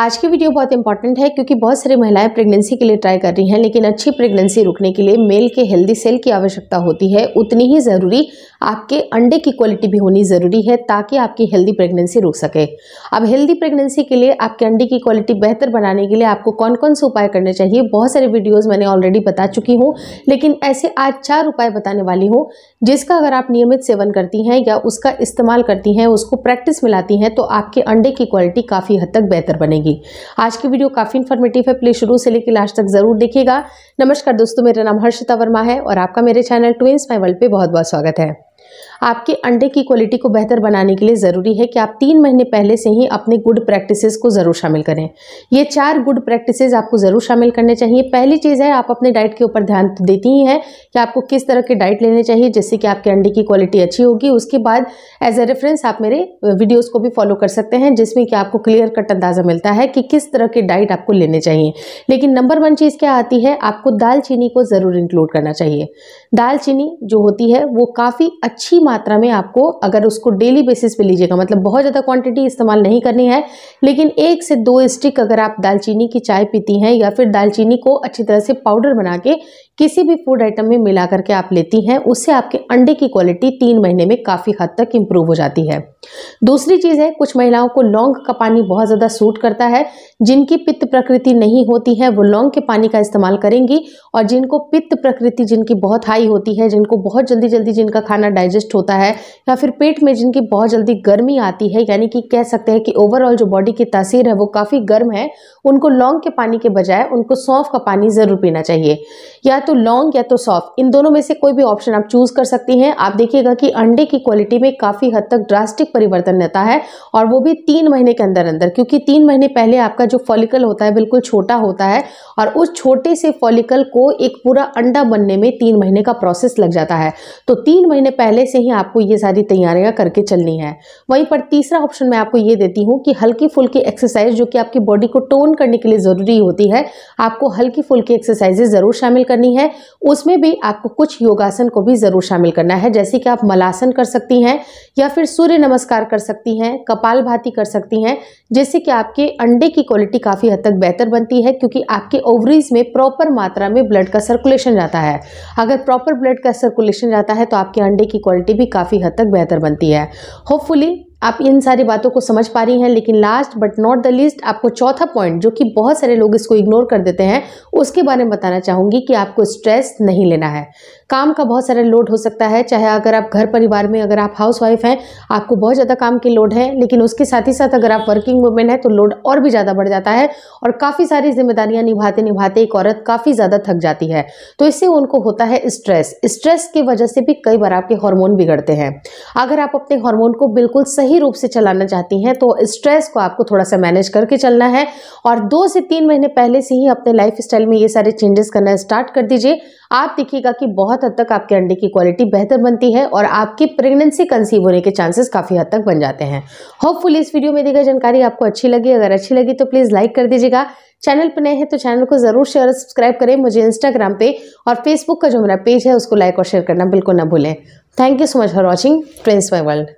आज की वीडियो बहुत इंपॉर्टेंट है क्योंकि बहुत सारी महिलाएं प्रेगनेंसी के लिए ट्राई कर रही हैं लेकिन अच्छी प्रेगनेंसी रुकने के लिए मेल के हेल्दी सेल की आवश्यकता होती है उतनी ही ज़रूरी आपके अंडे की क्वालिटी भी होनी ज़रूरी है ताकि आपकी हेल्दी प्रेगनेंसी रुक सके अब हेल्दी प्रेगनेंसी के लिए आपके अंडे की क्वालिटी बेहतर बनाने के लिए आपको कौन कौन से उपाय करने चाहिए बहुत सारे वीडियोज़ मैंने ऑलरेडी बता चुकी हूँ लेकिन ऐसे आज चार उपाय बताने वाली हूँ जिसका अगर आप नियमित सेवन करती हैं या उसका इस्तेमाल करती हैं उसको प्रैक्टिस मिलाती हैं तो आपके अंडे की क्वालिटी काफ़ी हद तक बेहतर बनेगी आज की वीडियो काफ़ी इन्फॉर्मेटिव है प्लीज़ शुरू से लेकर लास्ट तक ज़रूर देखिएगा नमस्कार दोस्तों मेरा नाम हर्षिता वर्मा है और आपका मेरे चैनल ट्विंस माई वर्ल्ड पर बहुत बहुत स्वागत है आपके अंडे की क्वालिटी को बेहतर बनाने के लिए ज़रूरी है कि आप तीन महीने पहले से ही अपने गुड प्रैक्टिसेस को ज़रूर शामिल करें ये चार गुड प्रैक्टिसेस आपको ज़रूर शामिल करने चाहिए पहली चीज़ है आप अपने डाइट के ऊपर ध्यान देती ही है कि आपको किस तरह के डाइट लेने चाहिए जिससे कि आपके अंडे की क्वालिटी अच्छी होगी उसके बाद एज ए रेफरेंस आप मेरे वीडियोज को भी फॉलो कर सकते हैं जिसमें कि आपको क्लियर कट अंदाज़ा मिलता है कि किस तरह के डाइट आपको लेने चाहिए लेकिन नंबर वन चीज़ क्या आती है आपको दालचीनी को ज़रूर इंक्लूड करना चाहिए दालचीनी जो होती है वो काफ़ी अच्छी अच्छी मात्रा में आपको अगर उसको डेली बेसिस पे लीजिएगा मतलब बहुत ज़्यादा क्वांटिटी इस्तेमाल नहीं करनी है लेकिन एक से दो स्टिक अगर आप दालचीनी की चाय पीती हैं या फिर दालचीनी को अच्छी तरह से पाउडर बना के किसी भी फूड आइटम में मिला करके आप लेती हैं उससे आपके अंडे की क्वालिटी तीन महीने में काफ़ी हद तक इम्प्रूव हो जाती है दूसरी चीज़ है कुछ महिलाओं को लौंग का पानी बहुत ज़्यादा सूट करता है जिनकी पित्त प्रकृति नहीं होती है वो लौंग के पानी का इस्तेमाल करेंगी और जिनको पित्त प्रकृति जिनकी बहुत हाई होती है जिनको बहुत जल्दी जल्दी जिनका खाना डाइजेस्ट होता है या फिर पेट में जिनकी बहुत जल्दी गर्मी आती है यानी कि कह सकते हैं कि ओवरऑल जो बॉडी की तासीर है वो काफ़ी गर्म है उनको लौंग के पानी के बजाय उनको सौंफ का पानी ज़रूर पीना चाहिए या तो तो लॉन्ग या तो सॉफ्ट इन दोनों में से कोई भी ऑप्शन आप चूज कर सकती हैं आप देखिएगा कि अंडे की क्वालिटी में काफ़ी हद तक ड्रास्टिक परिवर्तन रहता है और वो भी तीन महीने के अंदर अंदर क्योंकि तीन महीने पहले आपका जो फॉलिकल होता है बिल्कुल छोटा होता है और उस छोटे से फॉलिकल को एक पूरा अंडा बनने में तीन महीने का प्रोसेस लग जाता है तो तीन महीने पहले से ही आपको ये सारी तैयारियां करके चलनी है वहीं पर तीसरा ऑप्शन मैं आपको ये देती हूँ कि हल्की फुल्की एक्सरसाइज जो कि आपकी बॉडी को टोन करने के लिए ज़रूरी होती है आपको हल्की फुल्की एक्सरसाइजेज ज़रूर शामिल करनी है है उसमें भी आपको कुछ योगासन को भी ज़रूर शामिल करना है जैसे कि आप मलासन कर सकती हैं या फिर सूर्य नमस्कार कर सकती हैं कपाल भाती कर सकती हैं जिससे कि आपके अंडे की क्वालिटी काफ़ी हद तक बेहतर बनती है क्योंकि आपके ओवरीज में प्रॉपर मात्रा में ब्लड का सर्कुलेशन जाता है अगर प्रॉपर ब्लड का सर्कुलेशन जाता है तो आपके अंडे की क्वालिटी भी काफ़ी हद तक बेहतर बनती है होपफुली आप इन सारी बातों को समझ पा रही हैं लेकिन last but not the least आपको चौथा पॉइंट जो कि बहुत सारे लोग इसको इग्नोर कर देते हैं उसके बारे में बताना चाहूँगी कि आपको स्ट्रेस नहीं लेना है काम का बहुत सारा लोड हो सकता है चाहे अगर आप घर परिवार में अगर आप हाउस वाइफ हैं आपको बहुत ज़्यादा काम के लोड है लेकिन उसके साथ ही साथ अगर आप वर्किंग वूमेन है तो लोड और भी ज़्यादा बढ़ जाता है और काफ़ी सारी जिम्मेदारियाँ निभाते निभाते एक औरत काफ़ी ज़्यादा थक जाती है तो इससे उनको होता है स्ट्रेस स्ट्रेस की वजह से भी कई बार आपके हार्मोन बिगड़ते हैं अगर आप अपने हार्मोन को बिल्कुल सही सही रूप से चलाना चाहती हैं तो स्ट्रेस को आपको थोड़ा सा मैनेज करके चलना है और दो से तीन महीने पहले से ही अपने लाइफ स्टाइल में ये सारे चेंजेस करना स्टार्ट कर दीजिए आप देखिएगा कि बहुत हद तक आपके अंडे की क्वालिटी बेहतर बनती है और आपकी प्रेगनेंसी कंसीव होने के चांसेस काफ़ी हद तक बन जाते हैं होपफुल इस वीडियो में दी गई जानकारी आपको अच्छी लगी अगर अच्छी लगी तो प्लीज़ लाइक कर दीजिएगा चैनल पर नए हैं तो चैनल को जरूर शेयर और सब्सक्राइब करें मुझे इंस्टाग्राम पे और फेसबुक का जो मेरा पेज है उसको लाइक और शेयर करना बिल्कुल ना भूलें thank you so much for watching Prince my world